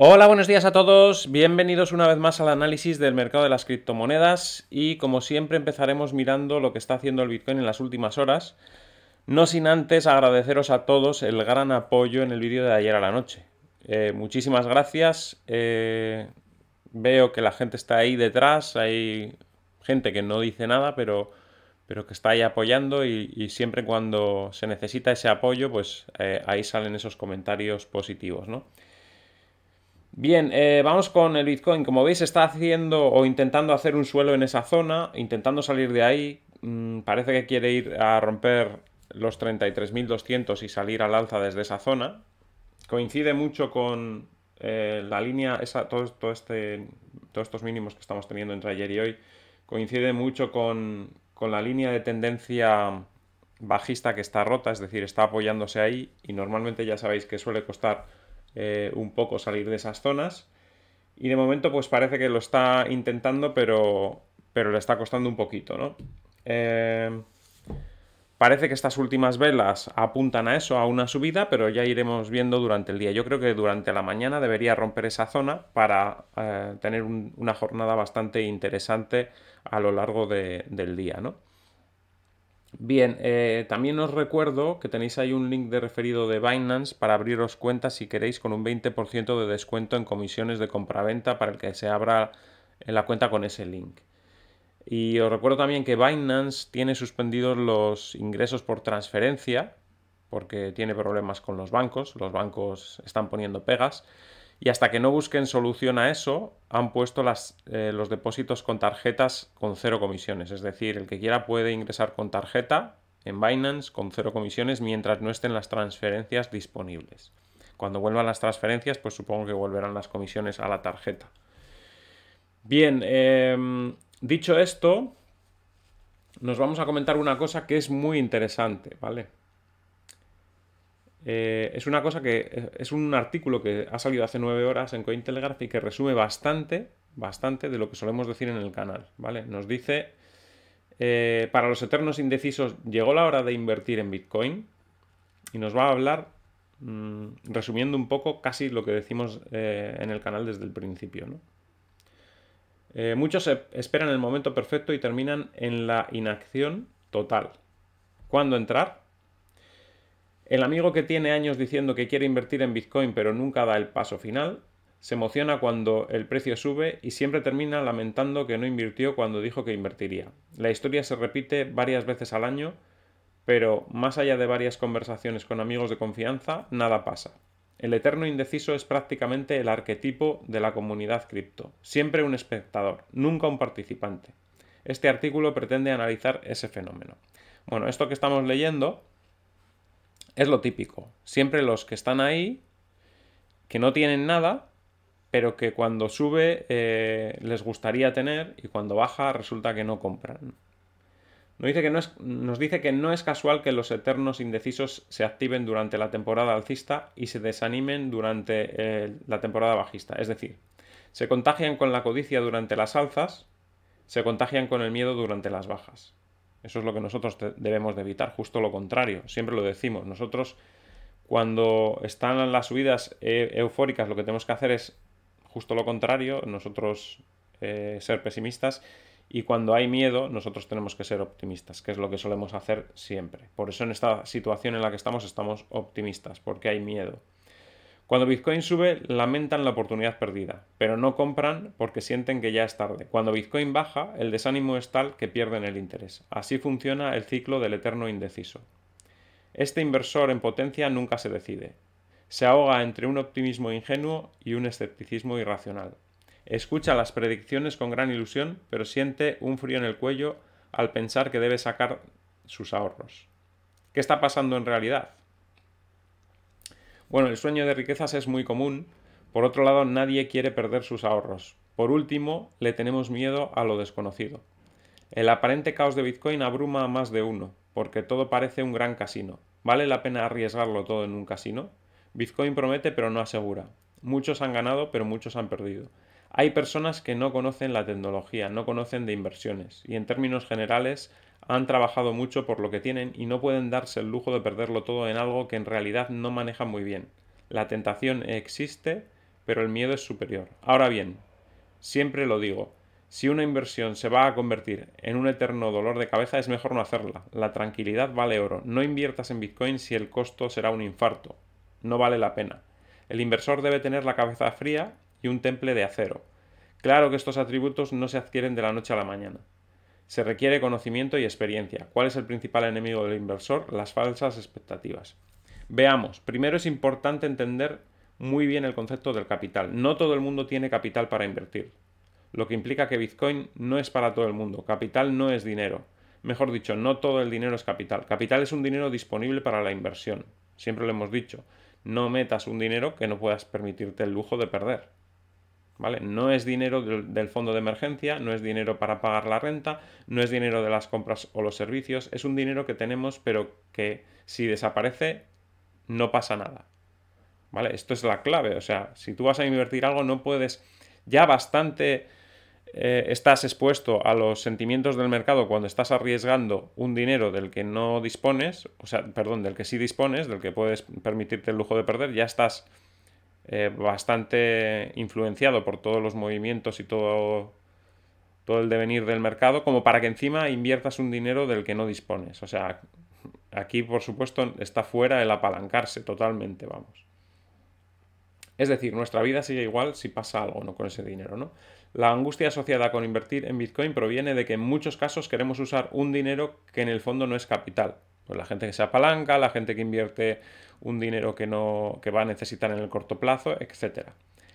Hola, buenos días a todos. Bienvenidos una vez más al análisis del mercado de las criptomonedas y como siempre empezaremos mirando lo que está haciendo el Bitcoin en las últimas horas, no sin antes agradeceros a todos el gran apoyo en el vídeo de ayer a la noche. Eh, muchísimas gracias. Eh, veo que la gente está ahí detrás, hay gente que no dice nada, pero, que está ahí apoyando y, siempre cuando se necesita ese apoyo, pues eh, ahí salen esos comentarios positivos, ¿no? Bien, eh, vamos con el Bitcoin. Como veis, está haciendo o intentando hacer un suelo en esa zona, intentando salir de ahí. Mm, parece que quiere ir a romper los 33.200 y salir al alza desde esa zona. Coincide mucho con eh, la línea, esa, todo este, todos estos mínimos que estamos teniendo entre ayer y hoy, coincide mucho con, con la línea de tendencia bajista que está rota, es decir, está apoyándose ahí y normalmente ya sabéis que suele costar eh, un poco salir de esas zonas. Y de momento, pues parece que lo está intentando, pero, pero le está costando un poquito, ¿no? Eh, parece que estas últimas velas apuntan a eso, a una subida, pero ya iremos viendo durante el día. Yo creo que durante la mañana debería romper esa zona para eh, tener una jornada bastante interesante a lo largo del día, ¿no? Bien, eh, también os recuerdo que tenéis ahí un link de referido de Binance para abriros cuenta si queréis con un 20% de descuento en comisiones de compraventa para el que se abra eh, la cuenta con ese link. Y os recuerdo también que Binance tiene suspendidos los ingresos por transferencia porque tiene problemas con los bancos, los bancos están poniendo pegas. Y hasta que no busquen solución a eso, han puesto eh, los depósitos con tarjetas con cero comisiones. Es decir, el que quiera puede ingresar con tarjeta en Binance con cero comisiones mientras no estén las transferencias disponibles. Cuando vuelvan las transferencias, pues supongo que volverán las comisiones a la tarjeta. Bien, em, dicho esto, nos vamos a comentar una cosa que es muy interesante, ¿vale? Eh, es una cosa que eh, es un artículo que ha salido hace nueve horas en Cointelegraph y que resume bastante, bastante de lo que solemos decir en el canal, ¿vale? Nos dice, eh, para los eternos indecisos, llegó la hora de invertir en Bitcoin y nos va a hablar, mm, resumiendo un poco casi lo que decimos en el canal desde el principio, muchos esperan el momento perfecto y terminan en la inacción total. ¿Cuándo entrar? El amigo que tiene años diciendo que quiere invertir en Bitcoin pero nunca da el paso final, se emociona cuando el precio sube y siempre termina lamentando que no invirtió cuando dijo que invertiría. La historia se repite varias veces al año, pero más allá de varias conversaciones con amigos de confianza, nada pasa. El eterno indeciso es prácticamente el arquetipo de la comunidad cripto, siempre un espectador, nunca un participante. Este artículo pretende analizar ese fenómeno. Bueno, esto que estamos leyendo es lo típico. Siempre los que están ahí, que no tienen nada, pero que cuando sube eh, les gustaría tener y cuando baja resulta que no compran. Nos dice, que no es, casual que los eternos indecisos se activen durante la temporada alcista y se desanimen durante eh, la temporada bajista. Es decir, se contagian con la codicia durante las alzas, se contagian con el miedo durante las bajas. Eso es lo que nosotros debemos de evitar, justo lo contrario, siempre lo decimos. Nosotros cuando están las subidas e, eufóricas lo que tenemos que hacer es justo lo contrario, nosotros eh, ser pesimistas y cuando hay miedo nosotros tenemos que ser optimistas, que es lo que solemos hacer siempre. Por eso en esta situación en la que estamos estamos optimistas, porque hay miedo. Cuando Bitcoin sube, lamentan la oportunidad perdida, pero no compran porque sienten que ya es tarde. Cuando Bitcoin baja, el desánimo es tal que pierden el interés. Así funciona el ciclo del eterno indeciso. Este inversor en potencia nunca se decide. Se ahoga entre un optimismo ingenuo y un escepticismo irracional. Escucha las predicciones con gran ilusión, pero siente un frío en el cuello al pensar que debe sacar sus ahorros. ¿Qué está pasando en realidad? Bueno, el sueño de riquezas es muy común. Por otro lado, nadie quiere perder sus ahorros. Por último, le tenemos miedo a lo desconocido. El aparente caos de Bitcoin abruma a más de uno, porque todo parece un gran casino. ¿Vale la pena arriesgarlo todo en un casino? Bitcoin promete pero no asegura. Muchos han ganado pero muchos han perdido. Hay personas que no conocen la tecnología, no conocen de inversiones y en términos generales han trabajado mucho por lo que tienen y no pueden darse el lujo de perderlo todo en algo que en realidad no manejan muy bien. La tentación existe, pero el miedo es superior. Ahora bien, siempre lo digo, si una inversión se va a convertir en un eterno dolor de cabeza es mejor no hacerla. La tranquilidad vale oro. No inviertas en Bitcoin si el costo será un infarto. No vale la pena. El inversor debe tener la cabeza fría y un temple de acero. Claro que estos atributos no se adquieren de la noche a la mañana. Se requiere conocimiento y experiencia. ¿Cuál es el principal enemigo del inversor? Las falsas expectativas. Veamos, primero es importante entender muy bien el concepto del capital. No todo el mundo tiene capital para invertir, lo que implica que Bitcoin no es para todo el mundo. Capital no es dinero. Mejor dicho, no todo el dinero es capital. Capital es un dinero disponible para la inversión. Siempre lo hemos dicho. No metas un dinero que no puedas permitirte el lujo de perder. ¿vale? No es dinero del, fondo de emergencia, no es dinero para pagar la renta, no es dinero de las compras o los servicios, es un dinero que tenemos pero que si desaparece no pasa nada. ¿Vale? Esto es la clave, o sea, si tú vas a invertir algo no puedes ya bastante eh, estás expuesto a los sentimientos del mercado cuando estás arriesgando un dinero del que no dispones, o sea, perdón, del que sí dispones, del que puedes permitirte el lujo de perder, ya estás eh, bastante influenciado por todos los movimientos y todo, todo el devenir del mercado, como para que encima inviertas un dinero del que no dispones. O sea, aquí por supuesto está fuera el apalancarse totalmente, vamos. Es decir, nuestra vida sigue igual si pasa algo ¿no? con ese dinero, ¿no? La angustia asociada con invertir en Bitcoin proviene de que en muchos casos queremos usar un dinero que en el fondo no es capital, pues la gente que se apalanca, la gente que invierte un dinero que, no, que va a necesitar en el corto plazo, etc.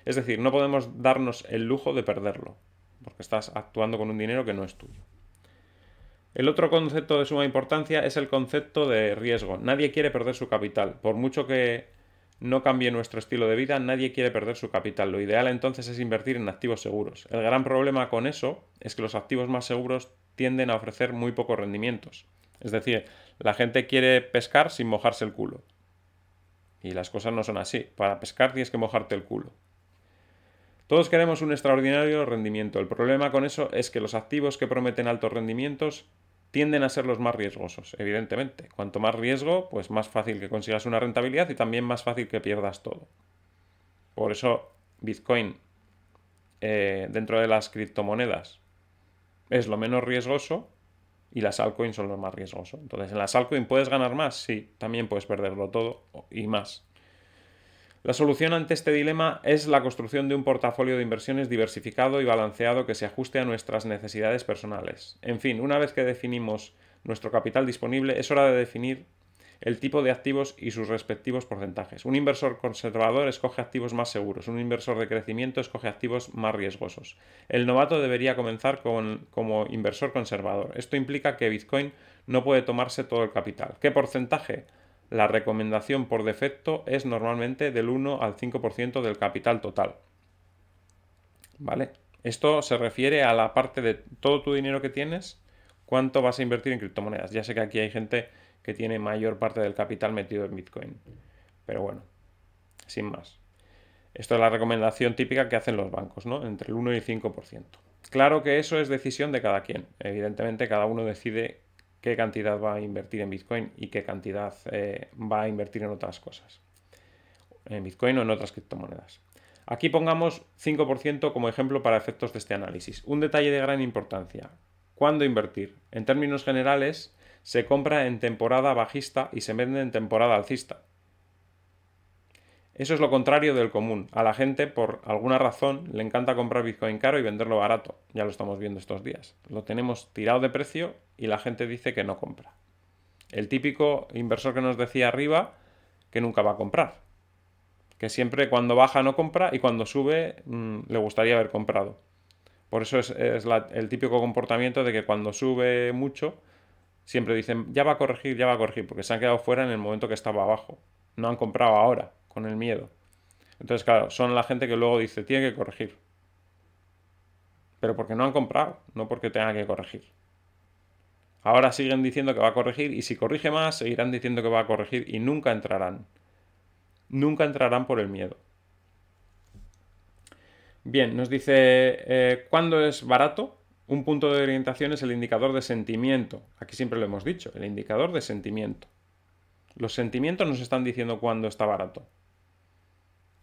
Es decir, no podemos darnos el lujo de perderlo, porque estás actuando con un dinero que no es tuyo. El otro concepto de suma importancia es el concepto de riesgo. Nadie quiere perder su capital. Por mucho que no cambie nuestro estilo de vida, nadie quiere perder su capital. Lo ideal entonces es invertir en activos seguros. El gran problema con eso es que los activos más seguros tienden a ofrecer muy pocos rendimientos. Es decir, la gente quiere pescar sin mojarse el culo. Y las cosas no son así. Para pescar tienes que mojarte el culo. Todos queremos un extraordinario rendimiento. El problema con eso es que los activos que prometen altos rendimientos tienden a ser los más riesgosos, evidentemente. Cuanto más riesgo, pues más fácil que consigas una rentabilidad y también más fácil que pierdas todo. Por eso Bitcoin eh, dentro de las criptomonedas es lo menos riesgoso y las altcoins son los más riesgosos. Entonces, en las altcoins puedes ganar más, sí, también puedes perderlo todo y más. La solución ante este dilema es la construcción de un portafolio de inversiones diversificado y balanceado que se ajuste a nuestras necesidades personales. En fin, una vez que definimos nuestro capital disponible, es hora de definir el tipo de activos y sus respectivos porcentajes. Un inversor conservador escoge activos más seguros, un inversor de crecimiento escoge activos más riesgosos. El novato debería comenzar como inversor conservador. Esto implica que Bitcoin no puede tomarse todo el capital. ¿Qué porcentaje? La recomendación por defecto es normalmente del 1 al 5% del capital total. ¿Vale? Esto se refiere a la parte de todo tu dinero que tienes, cuánto vas a invertir en criptomonedas. Ya sé que aquí hay gente que tiene mayor parte del capital metido en Bitcoin. Pero bueno, sin más. Esto es la recomendación típica que hacen los bancos, ¿no? Entre el 1 y el 5%. Claro que eso es decisión de cada quien. Evidentemente, cada uno decide qué cantidad va a invertir en Bitcoin y qué cantidad eh, va a invertir en otras cosas. En Bitcoin o en otras criptomonedas. Aquí pongamos 5% como ejemplo para efectos de este análisis. Un detalle de gran importancia. ¿Cuándo invertir? En términos generales, se compra en temporada bajista y se vende en temporada alcista. Eso es lo contrario del común. A la gente, por alguna razón, le encanta comprar Bitcoin caro y venderlo barato. Ya lo estamos viendo estos días. Lo tenemos tirado de precio y la gente dice que no compra. El típico inversor que nos decía arriba que nunca va a comprar. Que siempre cuando baja no compra y cuando sube mm, le gustaría haber comprado. Por eso es, el típico comportamiento de que cuando sube mucho siempre dicen, ya va a corregir, ya va a corregir, porque se han quedado fuera en el momento que estaba abajo. No han comprado ahora, con el miedo. Entonces, claro, son la gente que luego dice, tiene que corregir. Pero porque no han comprado, no porque tenga que corregir. Ahora siguen diciendo que va a corregir y si corrige más, seguirán diciendo que va a corregir y nunca entrarán. Nunca entrarán por el miedo. Bien, nos dice, eh, ¿cuándo es barato? Un punto de orientación es el indicador de sentimiento. Aquí siempre lo hemos dicho, el indicador de sentimiento. Los sentimientos nos están diciendo cuándo está barato.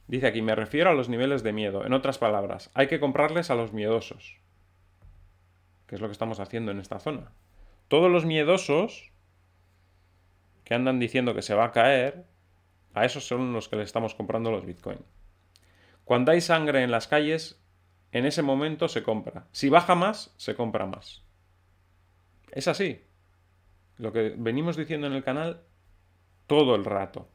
Dice aquí, me refiero a los niveles de miedo. En otras palabras, hay que comprarles a los miedosos. Que es lo que estamos haciendo en esta zona. Todos los miedosos que andan diciendo que se va a caer, a esos son los que le estamos comprando los bitcoins. Cuando hay sangre en las calles, en ese momento se compra. Si baja más, se compra más. Es así. Lo que venimos diciendo en el canal todo el rato.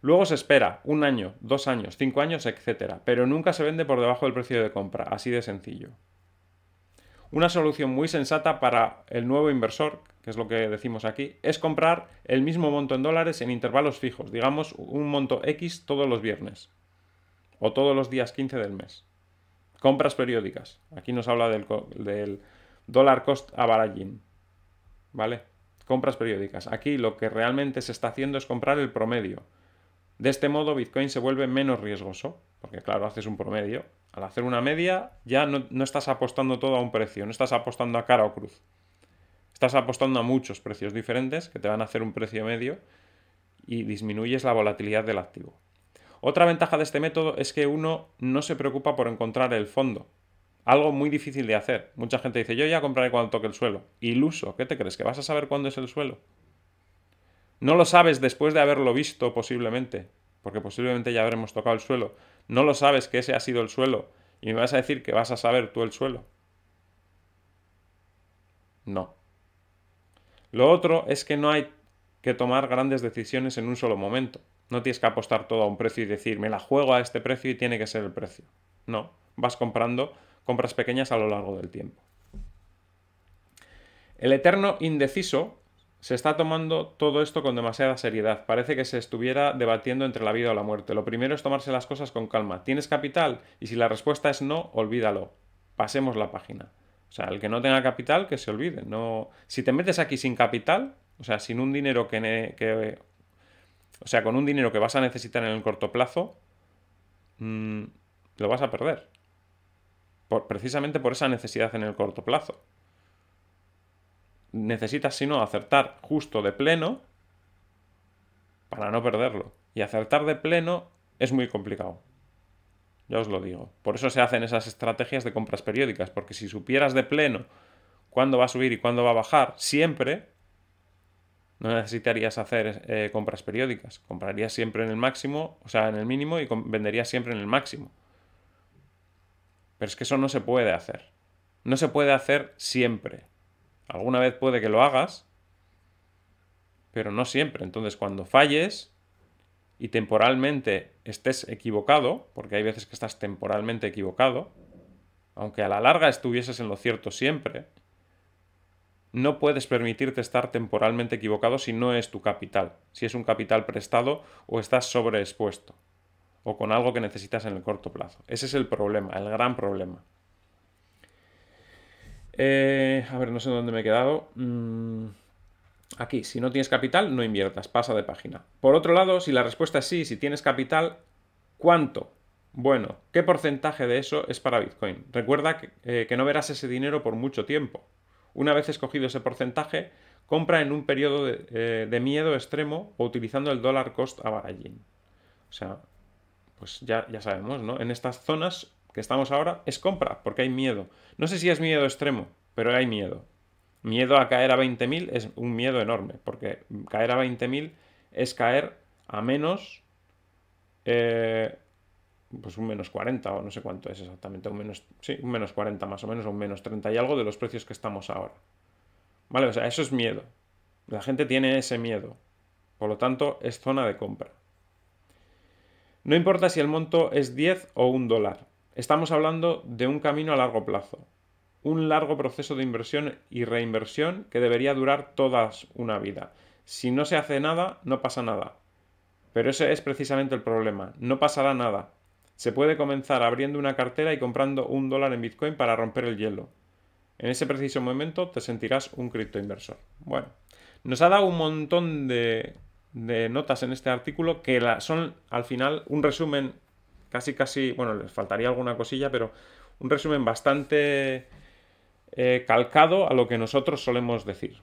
Luego se espera un año, dos años, cinco años, etc. Pero nunca se vende por debajo del precio de compra, así de sencillo. Una solución muy sensata para el nuevo inversor, que es lo que decimos aquí, es comprar el mismo monto en dólares en intervalos fijos, digamos un monto X todos los viernes o todos los días 15 del mes. Compras periódicas. Aquí nos habla del, dólar dollar cost averaging. ¿Vale? Compras periódicas. Aquí lo que realmente se está haciendo es comprar el promedio. De este modo, Bitcoin se vuelve menos riesgoso, porque claro, haces un promedio. Al hacer una media, ya no estás apostando todo a un precio, no estás apostando a cara o cruz. Estás apostando a muchos precios diferentes que te van a hacer un precio medio y disminuyes la volatilidad del activo. Otra ventaja de este método es que uno no se preocupa por encontrar el fondo. Algo muy difícil de hacer. Mucha gente dice, yo ya compraré cuando toque el suelo. Iluso, ¿qué te crees? ¿Que vas a saber cuándo es el suelo? No lo sabes después de haberlo visto posiblemente, porque posiblemente ya habremos tocado el suelo. No lo sabes que ese ha sido el suelo y me vas a decir que vas a saber tú el suelo. No. Lo otro es que no hay que tomar grandes decisiones en un solo momento. No tienes que apostar todo a un precio y decir, me la juego a este precio y tiene que ser el precio. No, vas comprando compras pequeñas a lo largo del tiempo. El eterno indeciso se está tomando todo esto con demasiada seriedad. Parece que se estuviera debatiendo entre la vida o la muerte. Lo primero es tomarse las cosas con calma. ¿Tienes capital? Y si la respuesta es no, olvídalo. Pasemos la página. O sea, el que no tenga capital, que se olvide. No... Si te metes aquí sin capital, o sea, sin un dinero que o sea, con un dinero que vas a necesitar en el corto plazo, mm, lo vas a perder. precisamente por esa necesidad en el corto plazo. Necesitas, si no, acertar justo de pleno para no perderlo. Y acertar de pleno es muy complicado. Ya os lo digo. Por eso se hacen esas estrategias de compras periódicas, porque si supieras de pleno cuándo va a subir y cuándo va a bajar, siempre no necesitarías hacer eh, compras periódicas. Comprarías siempre en el máximo, o sea, en el mínimo y venderías siempre en el máximo. Pero es que eso no se puede hacer. No se puede hacer siempre. Alguna vez puede que lo hagas, pero no siempre. Entonces, cuando falles y temporalmente estés equivocado, porque hay veces que estás temporalmente equivocado, aunque a la larga estuvieses en lo cierto siempre, no puedes permitirte estar temporalmente equivocado si no es tu capital, si es un capital prestado o estás sobreexpuesto o con algo que necesitas en el corto plazo. Ese es el problema, el gran problema. Eh, a ver, no sé dónde me he quedado. Mm, aquí, si no tienes capital, no inviertas, pasa de página. Por otro lado, si la respuesta es sí, si tienes capital, ¿cuánto? Bueno, ¿qué porcentaje de eso es para Bitcoin? Recuerda que, eh, que no verás ese dinero por mucho tiempo. Una vez escogido ese porcentaje, compra en un periodo de, eh, miedo extremo o utilizando el dólar cost averaging. O sea, pues ya, ya sabemos, ¿no? En estas zonas que estamos ahora es compra, porque hay miedo. No sé si es miedo extremo, pero hay miedo. Miedo a caer a 20.000 es un miedo enorme, porque caer a 20.000 es caer a menos eh, pues un menos 40 o no sé cuánto es exactamente, un menos, sí, un menos 40 más o menos, o un menos 30 y algo de los precios que estamos ahora. ¿Vale? O sea, eso es miedo. La gente tiene ese miedo. Por lo tanto, es zona de compra. No importa si el monto es 10 o un dólar. Estamos hablando de un camino a largo plazo. Un largo proceso de inversión y reinversión que debería durar toda una vida. Si no se hace nada, no pasa nada. Pero ese es precisamente el problema. No pasará nada se puede comenzar abriendo una cartera y comprando un dólar en Bitcoin para romper el hielo. En ese preciso momento te sentirás un criptoinversor. Bueno, nos ha dado un montón de, notas en este artículo que la, son al final un resumen casi casi, bueno, les faltaría alguna cosilla, pero un resumen bastante eh, calcado a lo que nosotros solemos decir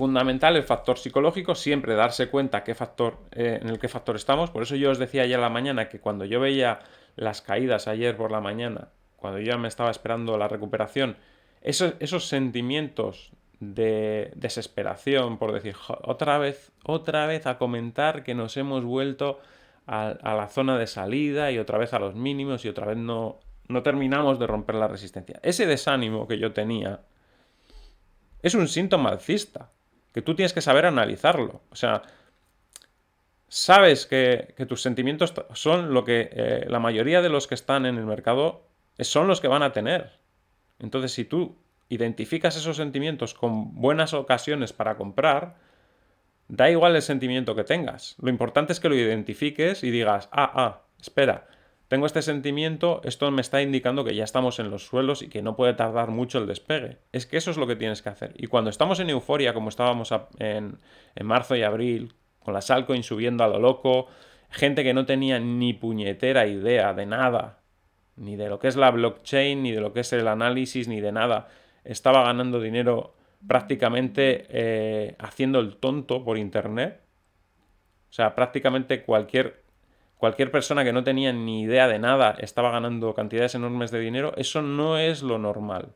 fundamental el factor psicológico, siempre darse cuenta qué factor, eh, en el qué factor estamos. Por eso yo os decía ayer la mañana que cuando yo veía las caídas ayer por la mañana, cuando yo ya me estaba esperando la recuperación, esos, sentimientos de desesperación por decir, otra vez, otra vez a comentar que nos hemos vuelto a, la zona de salida y otra vez a los mínimos y otra vez no, no terminamos de romper la resistencia. Ese desánimo que yo tenía es un síntoma alcista que tú tienes que saber analizarlo. O sea, sabes que, tus sentimientos son lo que eh, la mayoría de los que están en el mercado eh, son los que van a tener. Entonces, si tú identificas esos sentimientos con buenas ocasiones para comprar, da igual el sentimiento que tengas. Lo importante es que lo identifiques y digas, ah, ah, espera, tengo este sentimiento, esto me está indicando que ya estamos en los suelos y que no puede tardar mucho el despegue. Es que eso es lo que tienes que hacer. Y cuando estamos en euforia, como estábamos en, marzo y abril, con las altcoins subiendo a lo loco, gente que no tenía ni puñetera idea de nada, ni de lo que es la blockchain, ni de lo que es el análisis, ni de nada, estaba ganando dinero prácticamente eh, haciendo el tonto por internet. O sea, prácticamente cualquier cualquier persona que no tenía ni idea de nada estaba ganando cantidades enormes de dinero, eso no es lo normal.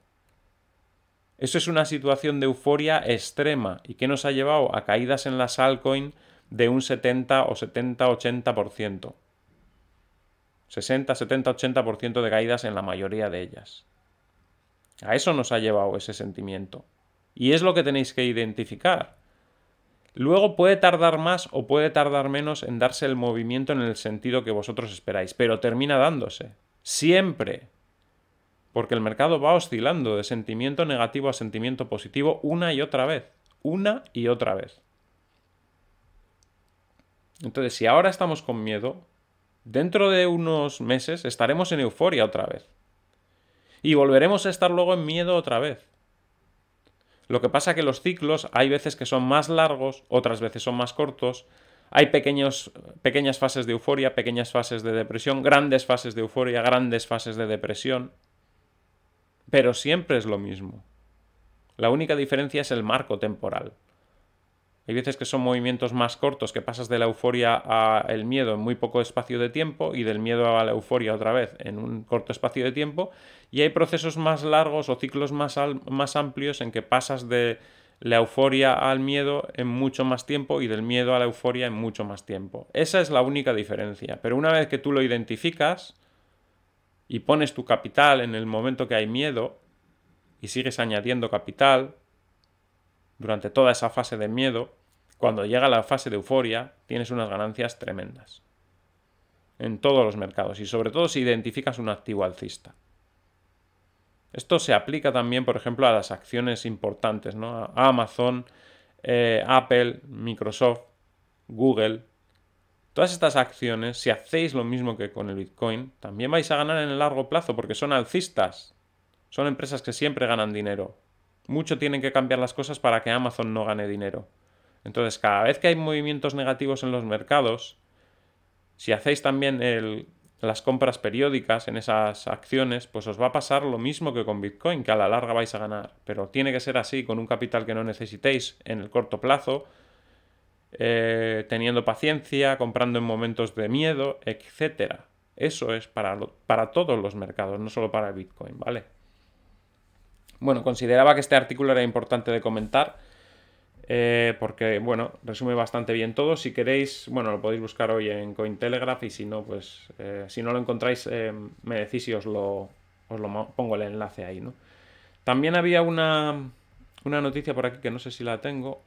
Eso es una situación de euforia extrema y que nos ha llevado a caídas en las altcoins de un 70 o 70-80%. 60, 70, 80% de caídas en la mayoría de ellas. A eso nos ha llevado ese sentimiento. Y es lo que tenéis que identificar. Luego puede tardar más o puede tardar menos en darse el movimiento en el sentido que vosotros esperáis, pero termina dándose. Siempre. Porque el mercado va oscilando de sentimiento negativo a sentimiento positivo una y otra vez. Una y otra vez. Entonces, si ahora estamos con miedo, dentro de unos meses estaremos en euforia otra vez. Y volveremos a estar luego en miedo otra vez. Lo que pasa es que los ciclos hay veces que son más largos, otras veces son más cortos. Hay pequeñas fases de euforia, pequeñas fases de depresión, grandes fases de euforia, grandes fases de depresión. Pero siempre es lo mismo. La única diferencia es el marco temporal. Hay veces que son movimientos más cortos, que pasas de la euforia al miedo en muy poco espacio de tiempo y del miedo a la euforia otra vez en un corto espacio de tiempo. Y hay procesos más largos o ciclos más, más amplios en que pasas de la euforia al miedo en mucho más tiempo y del miedo a la euforia en mucho más tiempo. Esa es la única diferencia. Pero una vez que tú lo identificas y pones tu capital en el momento que hay miedo y sigues añadiendo capital, durante toda esa fase de miedo, cuando llega la fase de euforia, tienes unas ganancias tremendas. En todos los mercados y sobre todo si identificas un activo alcista. Esto se aplica también, por ejemplo, a las acciones importantes, ¿no? Amazon, eh, Apple, Microsoft, Google. Todas estas acciones, si hacéis lo mismo que con el Bitcoin, también vais a ganar en el largo plazo porque son alcistas. Son empresas que siempre ganan dinero mucho tienen que cambiar las cosas para que Amazon no gane dinero. Entonces, cada vez que hay movimientos negativos en los mercados, si hacéis también las compras periódicas en esas acciones, pues os va a pasar lo mismo que con Bitcoin, que a la larga vais a ganar. Pero tiene que ser así, con un capital que no necesitéis en el corto plazo, eh, teniendo paciencia, comprando en momentos de miedo, etc. Eso es para, para todos los mercados, no solo para Bitcoin, ¿vale? Bueno, consideraba que este artículo era importante de comentar. Eh, porque, bueno, resume bastante bien todo. Si queréis, bueno, lo podéis buscar hoy en Cointelegraph y si no, pues eh, si no lo encontráis, eh, me decís y os lo, os lo pongo el enlace ahí, ¿no? También había una, noticia por aquí que no sé si la tengo.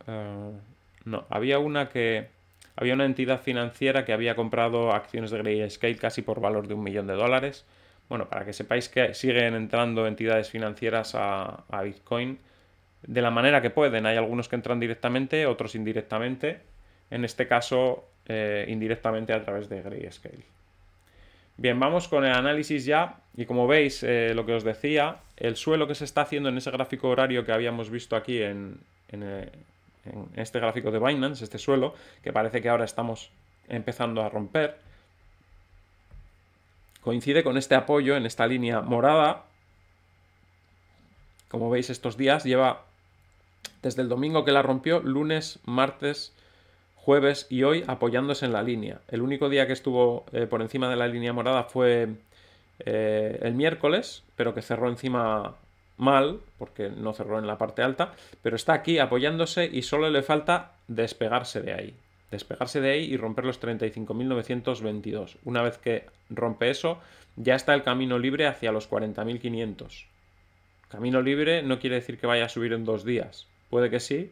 no, había una que... Había una entidad financiera que había comprado acciones de Grayscale casi por valor de un millón de dólares. Bueno, para que sepáis que siguen entrando entidades financieras a, Bitcoin de la manera que pueden. Hay algunos que entran directamente, otros indirectamente. En este caso, eh, indirectamente a través de Grayscale. Bien, vamos con el análisis ya. Y como veis, eh, lo que os decía, el suelo que se está haciendo en ese gráfico horario que habíamos visto aquí en, en, eh, este gráfico de Binance, este suelo, que parece que ahora estamos empezando a romper, coincide con este apoyo en esta línea morada. Como veis estos días lleva desde el domingo que la rompió, lunes, martes, jueves y hoy apoyándose en la línea. El único día que estuvo eh, por encima de la línea morada fue eh, el miércoles, pero que cerró encima mal, porque no cerró en la parte alta, pero está aquí apoyándose y solo le falta despegarse de ahí despegarse de ahí y romper los 35.922. Una vez que rompe eso, ya está el camino libre hacia los 40.500. Camino libre no quiere decir que vaya a subir en dos días. Puede que sí,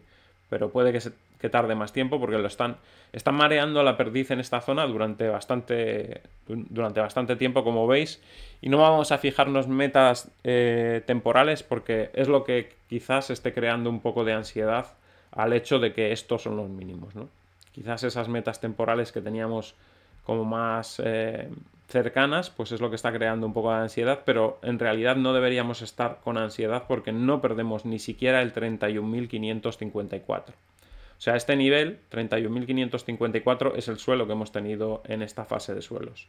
pero puede que, tarde más tiempo porque lo están, están mareando la perdiz en esta zona durante bastante, durante bastante tiempo, como veis. Y no vamos a fijarnos metas eh, temporales porque es lo que quizás esté creando un poco de ansiedad al hecho de que estos son los mínimos, ¿no? quizás esas metas temporales que teníamos como más eh, cercanas, pues es lo que está creando un poco de ansiedad, pero en realidad no deberíamos estar con ansiedad porque no perdemos ni siquiera el 31.554. O sea, este nivel, 31.554, es el suelo que hemos tenido en esta fase de suelos.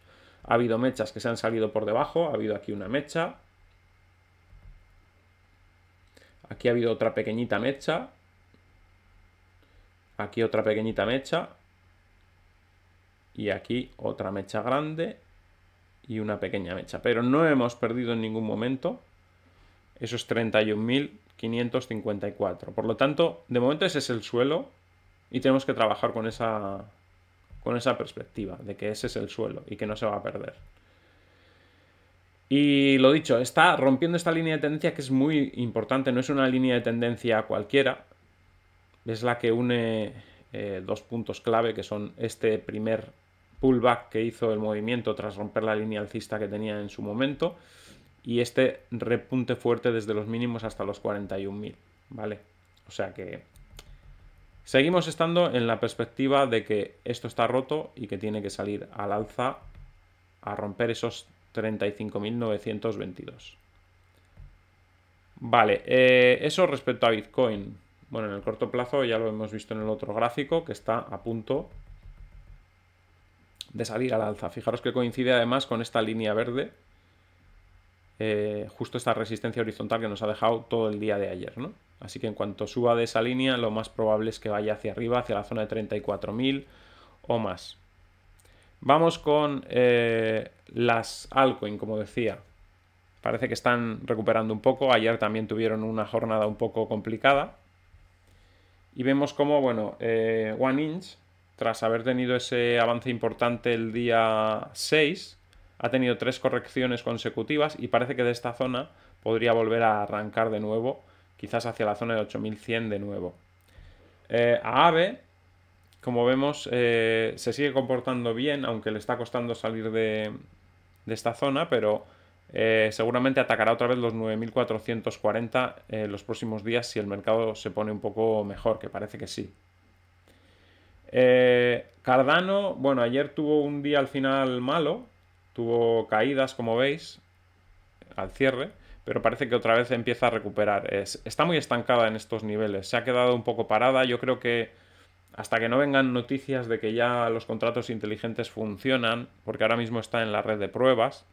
Ha habido mechas que se han salido por debajo, ha habido aquí una mecha, aquí ha habido otra pequeñita mecha, Aquí otra pequeñita mecha. Y aquí otra mecha grande y una pequeña mecha. Pero no hemos perdido en ningún momento esos 31.554. Por lo tanto, de momento ese es el suelo y tenemos que trabajar con esa, con esa perspectiva de que ese es el suelo y que no se va a perder. Y lo dicho, está rompiendo esta línea de tendencia que es muy importante, no es una línea de tendencia cualquiera, es la que une eh, dos puntos clave que son este primer pullback que hizo el movimiento tras romper la línea alcista que tenía en su momento y este repunte fuerte desde los mínimos hasta los 41.000, ¿vale? O sea que seguimos estando en la perspectiva de que esto está roto y que tiene que salir al alza a romper esos 35.922. Vale, eh, eso respecto a Bitcoin. Bueno, en el corto plazo ya lo hemos visto en el otro gráfico que está a punto de salir al alza. Fijaros que coincide además con esta línea verde, eh, justo esta resistencia horizontal que nos ha dejado todo el día de ayer. ¿no? Así que en cuanto suba de esa línea, lo más probable es que vaya hacia arriba, hacia la zona de 34.000 o más. Vamos con eh, las altcoin, como decía. Parece que están recuperando un poco. Ayer también tuvieron una jornada un poco complicada. Y vemos como, bueno, eh, One Inch, tras haber tenido ese avance importante el día 6, ha tenido tres correcciones consecutivas y parece que de esta zona podría volver a arrancar de nuevo, quizás hacia la zona de 8100 de nuevo. Eh, a AVE, como vemos, eh, se sigue comportando bien, aunque le está costando salir de esta zona, pero eh, seguramente atacará otra vez los 9.440 en eh, los próximos días si el mercado se pone un poco mejor, que parece que sí. Eh, Cardano, bueno, ayer tuvo un día al final malo, tuvo caídas, como veis, al cierre, pero parece que otra vez empieza a recuperar. está muy estancada en estos niveles, se ha quedado un poco parada, yo creo que hasta que no vengan noticias de que ya los contratos inteligentes funcionan, porque ahora mismo está en la red de pruebas,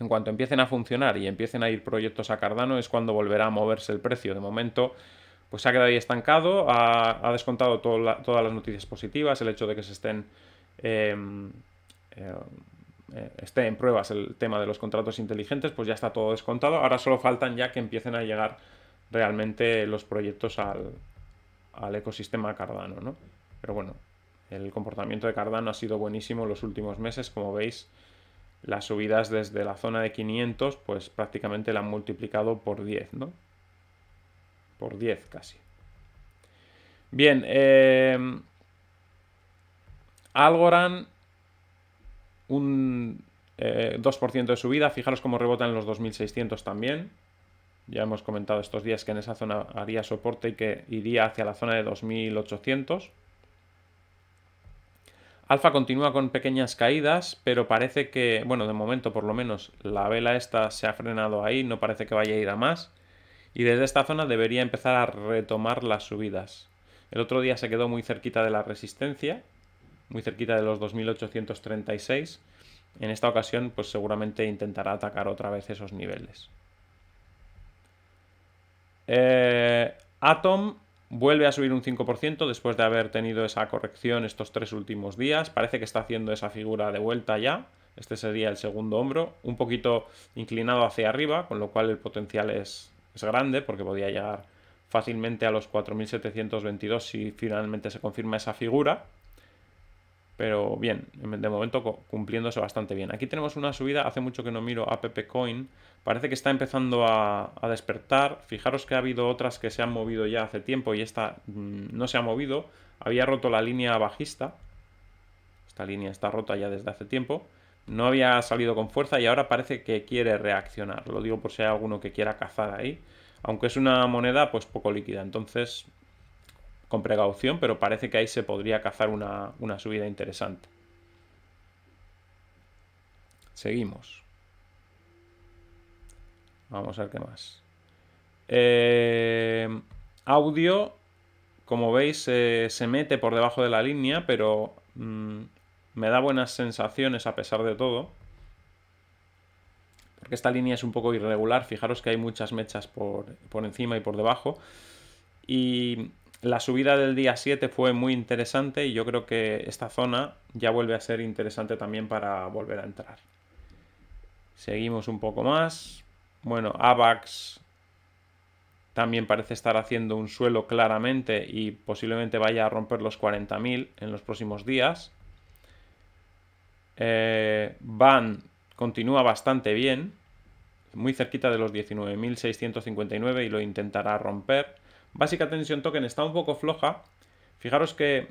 en cuanto empiecen a funcionar y empiecen a ir proyectos a Cardano es cuando volverá a moverse el precio. De momento pues se ha quedado ahí estancado, ha, descontado todas las noticias positivas, el hecho de que se estén... Em, eh, esté en pruebas el tema de los contratos inteligentes, pues ya está todo descontado. Ahora solo faltan ya que empiecen a llegar realmente los proyectos al, al ecosistema Cardano, ¿no? Pero bueno, el comportamiento de Cardano ha sido buenísimo en los últimos meses, como veis las subidas desde la zona de 500 pues prácticamente la han multiplicado por 10, ¿no? Por 10 casi. Bien, eh, Algorand, un 2% eh, de subida, fijaros cómo rebotan los 2600 también. Ya hemos comentado estos días que en esa zona haría soporte y que iría hacia la zona de 2800. Alfa continúa con pequeñas caídas, pero parece que, bueno, de momento por lo menos la vela esta se ha frenado ahí, no parece que vaya a ir a más. Y desde esta zona debería empezar a retomar las subidas. El otro día se quedó muy cerquita de la resistencia, muy cerquita de los 2836. En esta ocasión, pues seguramente intentará atacar otra vez esos niveles. Eh, Atom Vuelve a subir un 5% después de haber tenido esa corrección estos tres últimos días. Parece que está haciendo esa figura de vuelta ya. Este sería el segundo hombro, un poquito inclinado hacia arriba, con lo cual el potencial es, grande porque podría llegar fácilmente a los 4.722 si finalmente se confirma esa figura. Pero bien, de momento cumpliéndose bastante bien. Aquí tenemos una subida, hace mucho que no miro a Pepe Coin. Parece que está empezando a, despertar. Fijaros que ha habido otras que se han movido ya hace tiempo y esta mm, no se ha movido. Había roto la línea bajista. Esta línea está rota ya desde hace tiempo. No había salido con fuerza y ahora parece que quiere reaccionar. Lo digo por si hay alguno que quiera cazar ahí aunque es una moneda pues poco líquida, entonces con precaución, pero parece que ahí se podría cazar una, subida interesante. Seguimos. Vamos a ver qué más. Eh, audio, como veis, eh, se mete por debajo de la línea, pero mm, me da buenas sensaciones a pesar de todo. Porque esta línea es un poco irregular, fijaros que hay muchas mechas por, por encima y por debajo. Y la subida del día 7 fue muy interesante y yo creo que esta zona ya vuelve a ser interesante también para volver a entrar. Seguimos un poco más. Bueno, AVAX también parece estar haciendo un suelo claramente y posiblemente vaya a romper los 40.000 en los próximos días. Eh, Van continúa bastante bien, muy cerquita de los 19.659 y lo intentará romper. Básica Tension Token está un poco floja. Fijaros que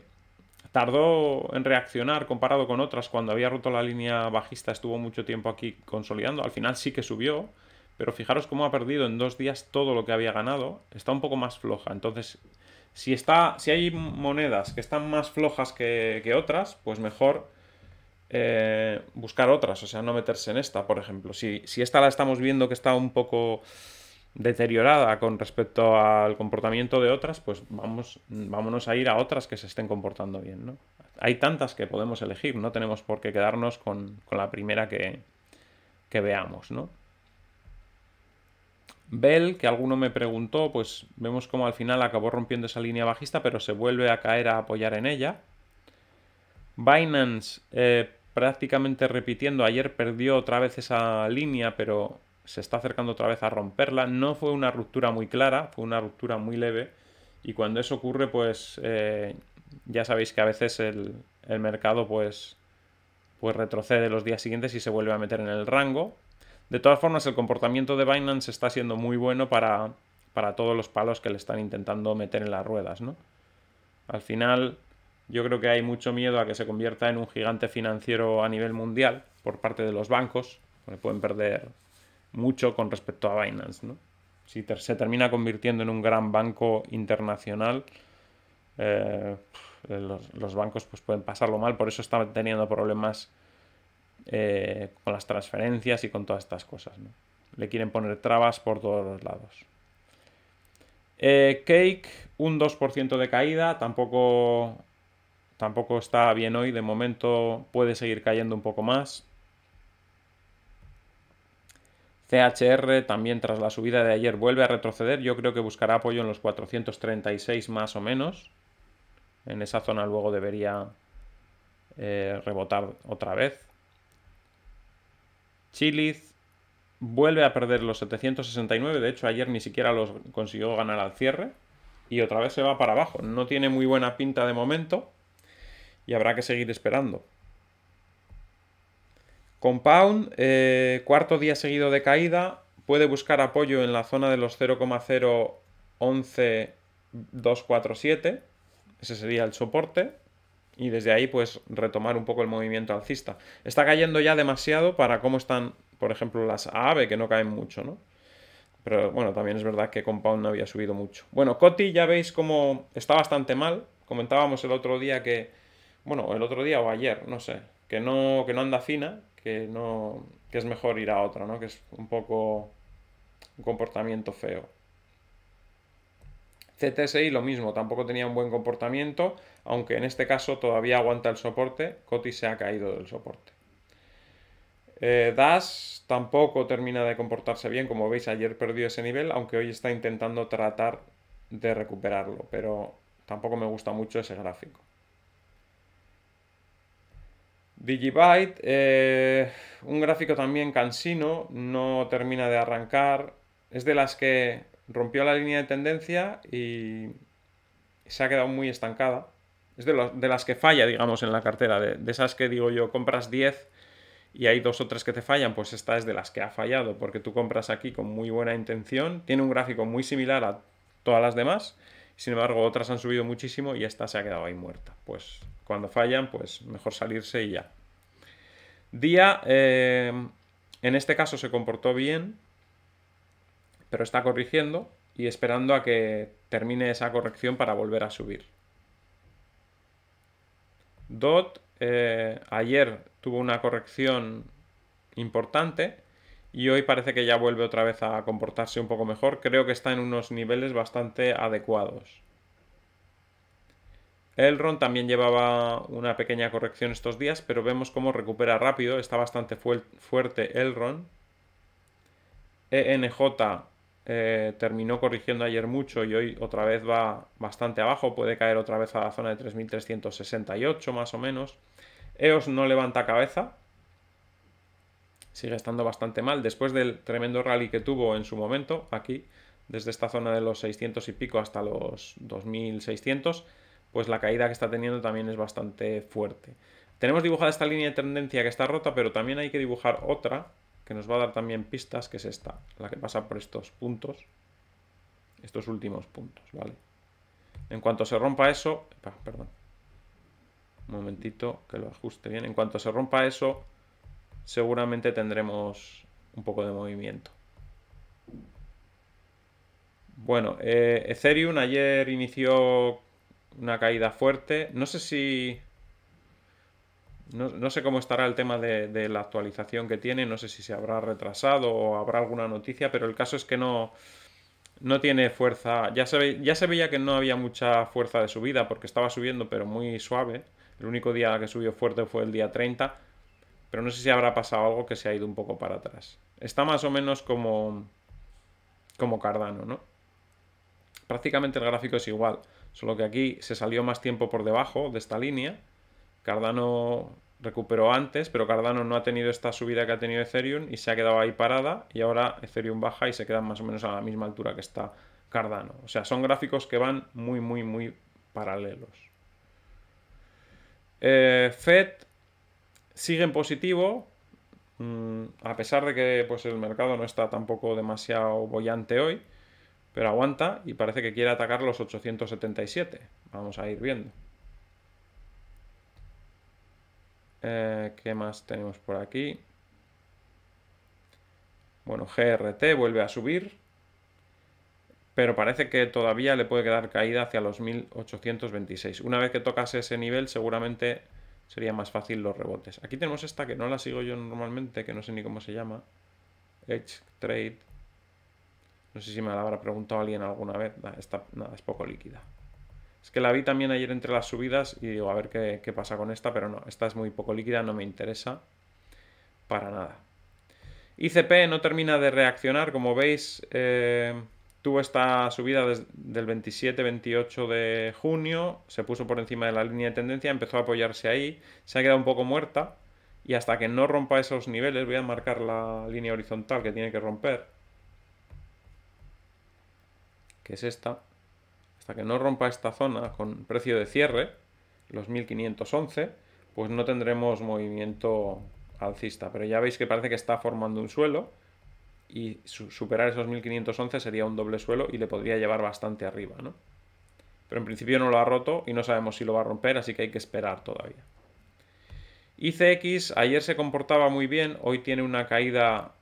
tardó en reaccionar comparado con otras cuando había roto la línea bajista, estuvo mucho tiempo aquí consolidando, al final sí que subió, pero fijaros cómo ha perdido en dos días todo lo que había ganado, está un poco más floja, entonces si, está, si hay monedas que están más flojas que, otras, pues mejor eh, buscar otras, o sea, no meterse en esta, por ejemplo, si, si esta la estamos viendo que está un poco deteriorada con respecto al comportamiento de otras, pues vamos, vámonos a ir a otras que se estén comportando bien, ¿no? Hay tantas que podemos elegir, no tenemos por qué quedarnos con, la primera que, que veamos, ¿no? Bell, que alguno me preguntó, pues vemos cómo al final acabó rompiendo esa línea bajista, pero se vuelve a caer a apoyar en ella. Binance eh, prácticamente repitiendo, ayer perdió otra vez esa línea, pero se está acercando otra vez a romperla. No fue una ruptura muy clara, fue una ruptura muy leve. Y cuando eso ocurre, pues eh, ya sabéis que a veces el, mercado pues, pues retrocede los días siguientes y se vuelve a meter en el rango. De todas formas, el comportamiento de Binance está siendo muy bueno para, todos los palos que le están intentando meter en las ruedas, ¿no? Al final, yo creo que hay mucho miedo a que se convierta en un gigante financiero a nivel mundial por parte de los bancos, porque pueden perder mucho con respecto a Binance, Si se termina convirtiendo en un gran banco internacional, eh, los, bancos pues, pueden pasarlo mal, por eso están teniendo problemas eh, con las transferencias y con todas estas cosas. Le quieren poner trabas por todos los lados. Eh, Cake, un 2% de caída, tampoco, tampoco está bien hoy, de momento puede seguir cayendo un poco más. CHR también tras la subida de ayer vuelve a retroceder. Yo creo que buscará apoyo en los 436 más o menos. En esa zona luego debería eh, rebotar otra vez. Chiliz vuelve a perder los 769. De hecho, ayer ni siquiera los consiguió ganar al cierre. Y otra vez se va para abajo. No tiene muy buena pinta de momento. Y habrá que seguir esperando. Compound, eh, cuarto día seguido de caída, puede buscar apoyo en la zona de los 0,011247, ese sería el soporte, y desde ahí pues retomar un poco el movimiento alcista. Está cayendo ya demasiado para cómo están, por ejemplo, las AAVE, que no caen mucho, ¿no? Pero bueno, también es verdad que Compound no había subido mucho. Bueno, Coti ya veis cómo está bastante mal. Comentábamos el otro día que, bueno, el otro día o ayer, no sé, que no, que no anda fina, que no que es mejor ir a otra, ¿no? Que es un poco un comportamiento feo. CTSI lo mismo, tampoco tenía un buen comportamiento, aunque en este caso todavía aguanta el soporte, Coti se ha caído del soporte. Eh, DAS tampoco termina de comportarse bien, como veis ayer perdió ese nivel, aunque hoy está intentando tratar de recuperarlo, pero tampoco me gusta mucho ese gráfico. Digibyte, eh, un gráfico también cansino, no termina de arrancar. Es de las que rompió la línea de tendencia y se ha quedado muy estancada. Es de, las que falla, digamos, en la cartera. De, de, esas que digo yo, compras 10 y hay dos o tres que te fallan, pues esta es de las que ha fallado, porque tú compras aquí con muy buena intención. Tiene un gráfico muy similar a todas las demás sin embargo, otras han subido muchísimo y esta se ha quedado ahí muerta. Pues cuando fallan, pues mejor salirse y ya. Día, eh, en este caso se comportó bien, pero está corrigiendo y esperando a que termine esa corrección para volver a subir. DOT eh, ayer tuvo una corrección importante y hoy parece que ya vuelve otra vez a comportarse un poco mejor. Creo que está en unos niveles bastante adecuados. Elron también llevaba una pequeña corrección estos días, pero vemos cómo recupera rápido, está bastante fuerte Elron. ENJ eh, terminó corrigiendo ayer mucho y hoy otra vez va bastante abajo, puede caer otra vez a la zona de 3.368 más o menos. EOS no levanta cabeza, sigue estando bastante mal. Después del tremendo rally que tuvo en su momento, aquí, desde esta zona de los 600 y pico hasta los 2600, pues la caída que está teniendo también es bastante fuerte. Tenemos dibujada esta línea de tendencia que está rota, pero también hay que dibujar otra que nos va a dar también pistas, que es esta, la que pasa por estos puntos, estos últimos puntos, ¿vale? En cuanto se rompa eso, perdón, un momentito que lo ajuste bien, en cuanto se rompa eso, seguramente tendremos un poco de movimiento. Bueno, eh, Ethereum ayer inició una caída fuerte. No sé si... No, sé cómo estará el tema de, la actualización que tiene, no sé si se habrá retrasado o habrá alguna noticia, pero el caso es que no, no tiene fuerza. Ya se, ve, ya se veía que no había mucha fuerza de subida porque estaba subiendo, pero muy suave. El único día que subió fuerte fue el día 30 pero no sé si habrá pasado algo que se ha ido un poco para atrás. Está más o menos como, como Cardano, ¿no? Prácticamente el gráfico es igual, solo que aquí se salió más tiempo por debajo de esta línea. Cardano recuperó antes, pero Cardano no ha tenido esta subida que ha tenido Ethereum y se ha quedado ahí parada y ahora Ethereum baja y se queda más o menos a la misma altura que está Cardano. O sea, son gráficos que van muy, muy, muy paralelos. Eh, Fed sigue en positivo, mm, a pesar de que pues, el mercado no está tampoco demasiado bollante hoy, pero aguanta y parece que quiere atacar los 877. Vamos a ir viendo. Eh, ¿Qué más tenemos por aquí? Bueno, GRT vuelve a subir, pero parece que todavía le puede quedar caída hacia los 1826. Una vez que tocas ese nivel, seguramente sería más fácil los rebotes. Aquí tenemos esta que no la sigo yo normalmente, que no sé ni cómo se llama. Edge Trade. No sé si me la habrá preguntado alguien alguna vez. esta, es poco líquida. Es que la vi también ayer entre las subidas y digo, a ver qué, pasa con esta, pero no, esta es muy poco líquida, no me interesa para nada. ICP no termina de reaccionar, como veis, eh, tuvo esta subida del 27-28 de junio, se puso por encima de la línea de tendencia, empezó a apoyarse ahí, se ha quedado un poco muerta y hasta que no rompa esos niveles, voy a marcar la línea horizontal que tiene que romper, que es esta, hasta que no rompa esta zona con precio de cierre, los 1511, pues no tendremos movimiento alcista, pero ya veis que parece que está formando un suelo, y superar esos 1511 sería un doble suelo y le podría llevar bastante arriba, ¿no? Pero en principio no lo ha roto y no sabemos si lo va a romper, así que hay que esperar todavía. ICX ayer se comportaba muy bien, hoy tiene una caída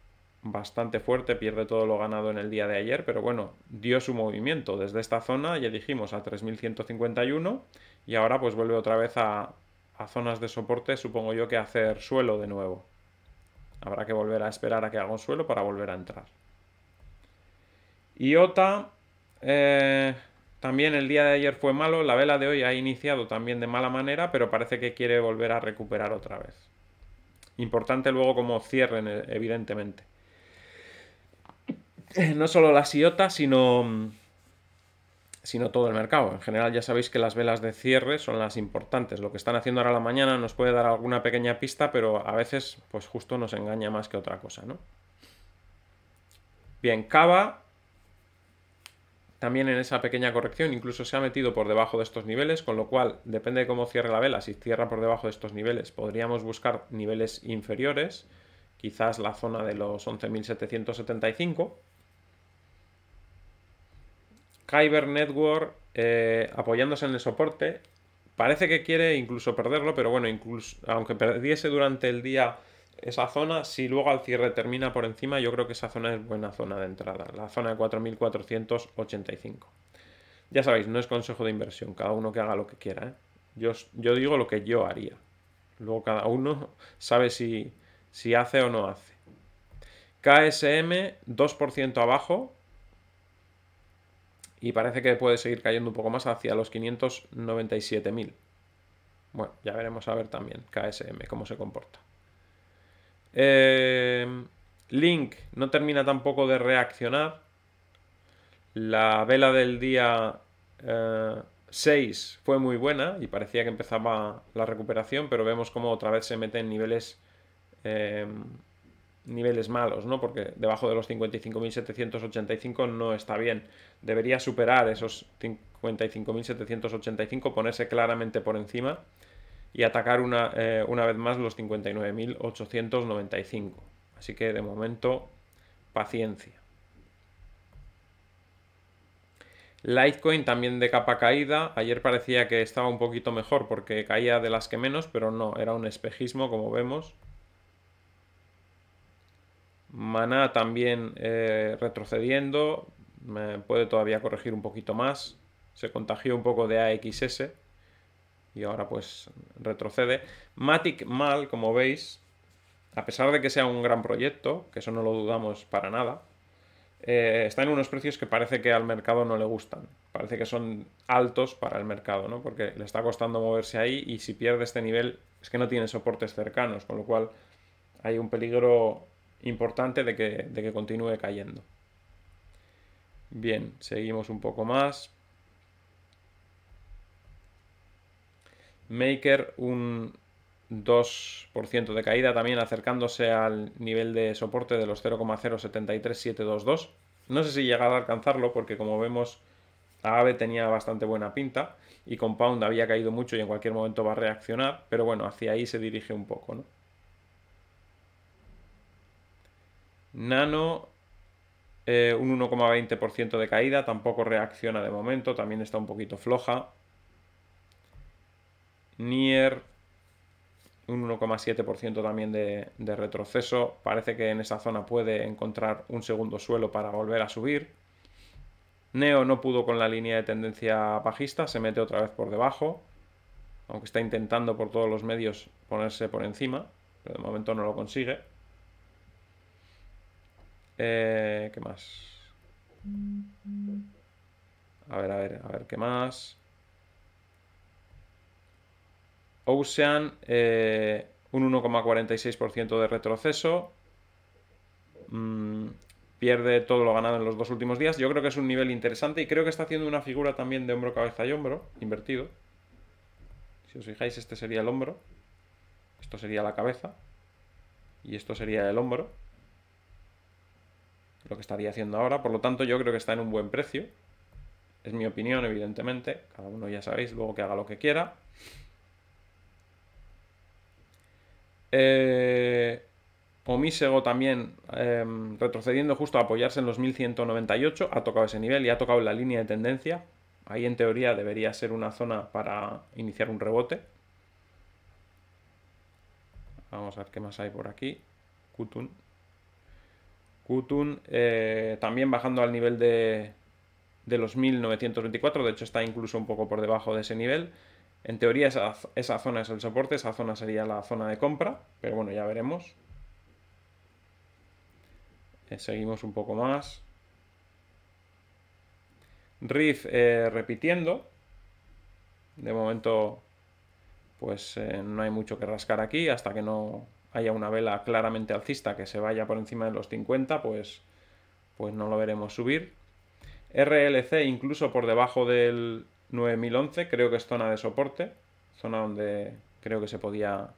bastante fuerte, pierde todo lo ganado en el día de ayer, pero bueno, dio su movimiento desde esta zona, ya dijimos, a 3.151 y ahora pues vuelve otra vez a, zonas de soporte, supongo yo que hacer suelo de nuevo. Habrá que volver a esperar a que haga un suelo para volver a entrar. Iota. Eh, también el día de ayer fue malo. La vela de hoy ha iniciado también de mala manera, pero parece que quiere volver a recuperar otra vez. Importante luego cómo cierren, eh, evidentemente. Eh, no solo las Iota, sino mm, sino todo el mercado. En general ya sabéis que las velas de cierre son las importantes. Lo que están haciendo ahora a la mañana nos puede dar alguna pequeña pista, pero a veces pues justo nos engaña más que otra cosa, ¿no? Bien, Cava también en esa pequeña corrección incluso se ha metido por debajo de estos niveles, con lo cual depende de cómo cierre la vela. Si cierra por debajo de estos niveles, podríamos buscar niveles inferiores, quizás la zona de los 11.775 Kyber Network eh, apoyándose en el soporte. Parece que quiere incluso perderlo, pero bueno, incluso, aunque perdiese durante el día esa zona, si luego al cierre termina por encima, yo creo que esa zona es buena zona de entrada, la zona de 4.485. Ya sabéis, no es consejo de inversión, cada uno que haga lo que quiera. ¿eh? Yo, yo, digo lo que yo haría. Luego cada uno sabe si, si hace o no hace. KSM 2% abajo, y parece que puede seguir cayendo un poco más hacia los 597.000. Bueno, ya veremos a ver también KSM cómo se comporta. Em, Link no termina tampoco de reaccionar. La vela del día 6 eh, fue muy buena y parecía que empezaba la recuperación, pero vemos cómo otra vez se mete en niveles em, niveles malos, ¿no? Porque debajo de los 55.785 no está bien. Debería superar esos 55.785, ponerse claramente por encima y atacar una, eh, una vez más los 59.895. Así que de momento, paciencia. Litecoin también de capa caída. Ayer parecía que estaba un poquito mejor porque caía de las que menos, pero no, era un espejismo como vemos. Maná también eh, retrocediendo, puede todavía corregir un poquito más. Se contagió un poco de AXS y ahora pues retrocede. Matic Mal, como veis, a pesar de que sea un gran proyecto, que eso no lo dudamos para nada, eh, está en unos precios que parece que al mercado no le gustan. Parece que son altos para el mercado, ¿no? Porque le está costando moverse ahí y si pierde este nivel es que no tiene soportes cercanos, con lo cual hay un peligro importante de que, continúe cayendo. Bien, seguimos un poco más. Maker un 2% de caída también acercándose al nivel de soporte de los 0,073722. No sé si llegará a alcanzarlo porque como vemos Aave tenía bastante buena pinta y Compound había caído mucho y en cualquier momento va a reaccionar, pero bueno, hacia ahí se dirige un poco, ¿no? Nano, eh, un 1,20% de caída, tampoco reacciona de momento, también está un poquito floja. Nier, un 1,7% también de, de, retroceso. Parece que en esa zona puede encontrar un segundo suelo para volver a subir. Neo no pudo con la línea de tendencia bajista, se mete otra vez por debajo, aunque está intentando por todos los medios ponerse por encima, pero de momento no lo consigue. Eh, ¿Qué más? A ver, a ver, a ver, ¿qué más? Ocean, eh, un 1,46% de retroceso. Mm, pierde todo lo ganado en los dos últimos días. Yo creo que es un nivel interesante y creo que está haciendo una figura también de hombro, cabeza y hombro, invertido. Si os fijáis, este sería el hombro. Esto sería la cabeza. Y esto sería el hombro lo que estaría haciendo ahora. Por lo tanto, yo creo que está en un buen precio. Es mi opinión, evidentemente. Cada uno ya sabéis, luego que haga lo que quiera. Eh, Omisego también em, retrocediendo justo a apoyarse en los 1198. Ha tocado ese nivel y ha tocado la línea de tendencia. Ahí en teoría debería ser una zona para iniciar un rebote. Vamos a ver qué más hay por aquí. Kutun. Kutun eh, también bajando al nivel de, los 1924, de hecho está incluso un poco por debajo de ese nivel. En teoría esa, zona es el soporte, esa zona sería la zona de compra, pero bueno, ya veremos. Eh, seguimos un poco más. Riff eh, repitiendo. De momento, pues no hay mucho que rascar aquí hasta que no haya una vela claramente alcista que se vaya por encima de los 50, pues, pues no lo veremos subir. RLC incluso por debajo del 9011, creo que es zona de soporte, zona donde creo que se podía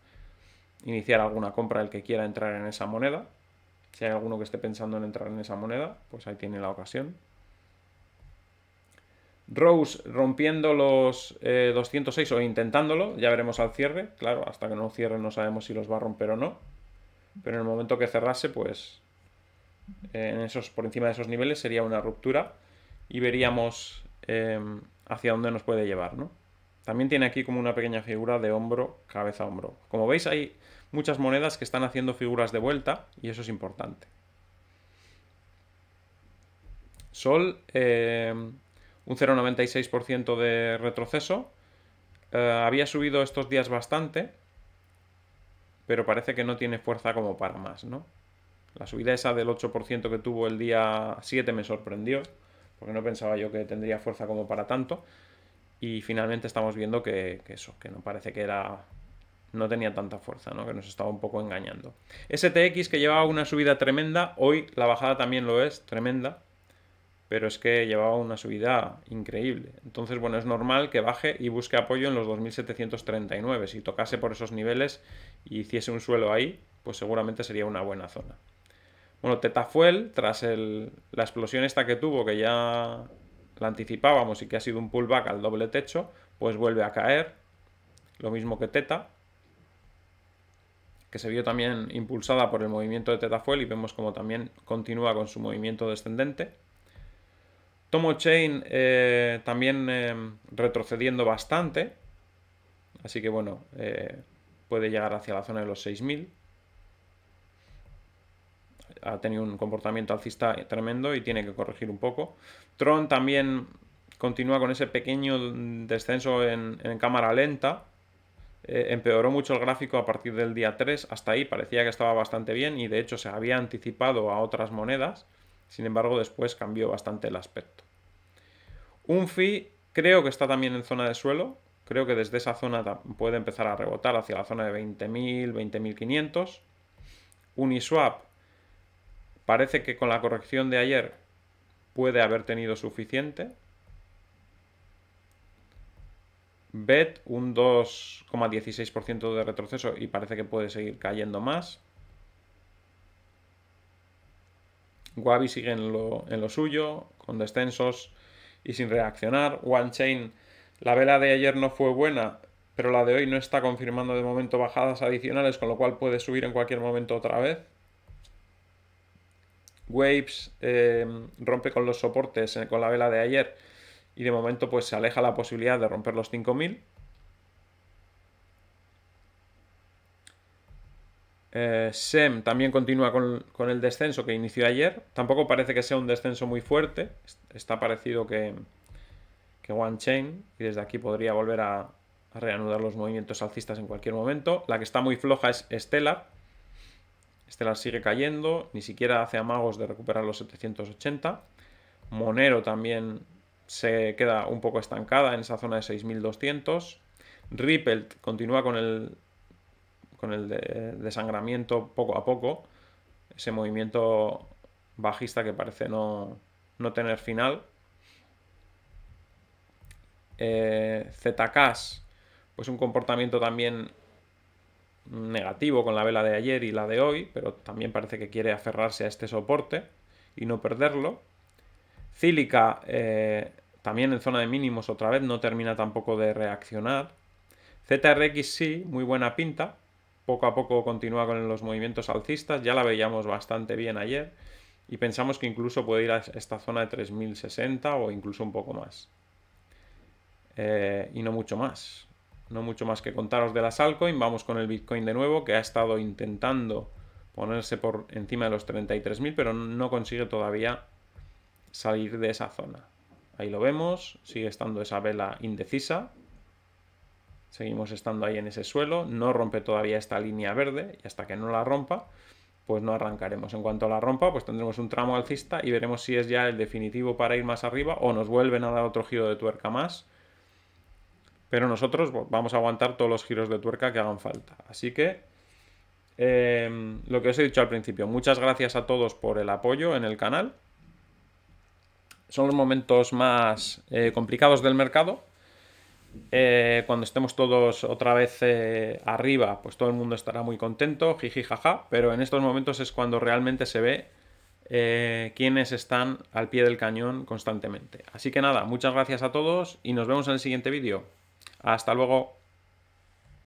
iniciar alguna compra el que quiera entrar en esa moneda. Si hay alguno que esté pensando en entrar en esa moneda, pues ahí tiene la ocasión. Rose rompiendo los 206 eh, o intentándolo, ya veremos al cierre, claro, hasta que no cierre no sabemos si los va a romper o no, pero en el momento que cerrase, pues en esos, por encima de esos niveles sería una ruptura y veríamos em, hacia dónde nos puede llevar, También tiene aquí como una pequeña figura de hombro, cabeza, hombro. Como veis hay muchas monedas que están haciendo figuras de vuelta y eso es importante. Sol em, un 0,96% de retroceso. Eh, había subido estos días bastante, pero parece que no tiene fuerza como para más, ¿no? La subida esa del 8% que tuvo el día 7 me sorprendió, porque no pensaba yo que tendría fuerza como para tanto. Y finalmente estamos viendo que, eso, que no parece que era no tenía tanta fuerza, ¿no? que nos estaba un poco engañando. STX que llevaba una subida tremenda, hoy la bajada también lo es, tremenda pero es que llevaba una subida increíble. Entonces, bueno, es normal que baje y busque apoyo en los 2.739. Si tocase por esos niveles y hiciese un suelo ahí, pues seguramente sería una buena zona. Bueno, Tetafuel, tras el, la explosión esta que tuvo, que ya la anticipábamos y que ha sido un pullback al doble techo, pues vuelve a caer. Lo mismo que Teta, que se vio también impulsada por el movimiento de Tetafuel y vemos como también continúa con su movimiento descendente. Tomo Chain eh, también em, retrocediendo bastante. Así que bueno, eh, puede llegar hacia la zona de los 6.000. Ha tenido un comportamiento alcista tremendo y tiene que corregir un poco. Tron también continúa con ese pequeño descenso en, cámara lenta. Eh, empeoró mucho el gráfico a partir del día 3. Hasta ahí parecía que estaba bastante bien y de hecho se había anticipado a otras monedas. Sin embargo, después cambió bastante el aspecto. Unfi creo que está también en zona de suelo. Creo que desde esa zona puede empezar a rebotar hacia la zona de 20.000, 20.500. Uniswap parece que con la corrección de ayer puede haber tenido suficiente. BET un 2,16% de retroceso y parece que puede seguir cayendo más. Wabi sigue en lo, suyo, con descensos y sin reaccionar. One Chain, la vela de ayer no fue buena, pero la de hoy no está confirmando de momento bajadas adicionales, con lo cual puede subir en cualquier momento otra vez. Waves eh, rompe con los soportes eh, con la vela de ayer y de momento pues se aleja la posibilidad de romper los 5000. Eh, SEM también continúa con, el descenso que inició ayer. Tampoco parece que sea un descenso muy fuerte. Está parecido que, que Chain Y desde aquí podría volver a, reanudar los movimientos alcistas en cualquier momento. La que está muy floja es Stellar. Stellar sigue cayendo. Ni siquiera hace amagos de recuperar los 780. Monero también se queda un poco estancada en esa zona de 6200. Ripple continúa con el con el desangramiento poco a poco, ese movimiento bajista que parece no, tener final. Eh, pues un comportamiento también negativo con la vela de ayer y la de hoy, pero también parece que quiere aferrarse a este soporte y no perderlo. Cílica eh, también en zona de mínimos otra vez, no termina tampoco de reaccionar. ZRX sí, muy buena pinta, poco a poco continúa con los movimientos alcistas, ya la veíamos bastante bien ayer y pensamos que incluso puede ir a esta zona de 3060 o incluso un poco más. Eh, y no mucho más. No mucho más que contaros de la Salcoin. Vamos con el Bitcoin de nuevo, que ha estado intentando ponerse por encima de los 33.000, pero no consigue todavía salir de esa zona. Ahí lo vemos, sigue estando esa vela indecisa. Seguimos estando ahí en ese suelo, no rompe todavía esta línea verde y hasta que no la rompa, pues no arrancaremos. En cuanto la rompa, pues tendremos un tramo alcista y veremos si es ya el definitivo para ir más arriba o nos vuelven a dar otro giro de tuerca más. Pero nosotros vamos a aguantar todos los giros de tuerca que hagan falta. Así que em, lo que os he dicho al principio, muchas gracias a todos por el apoyo en el canal. Son los momentos más eh, complicados del mercado, eh, cuando estemos todos otra vez eh, arriba, pues todo el mundo estará muy contento, jiji, jaja, pero en estos momentos es cuando realmente se ve eh, quienes están al pie del cañón constantemente. Así que nada, muchas gracias a todos y nos vemos en el siguiente vídeo. Hasta luego.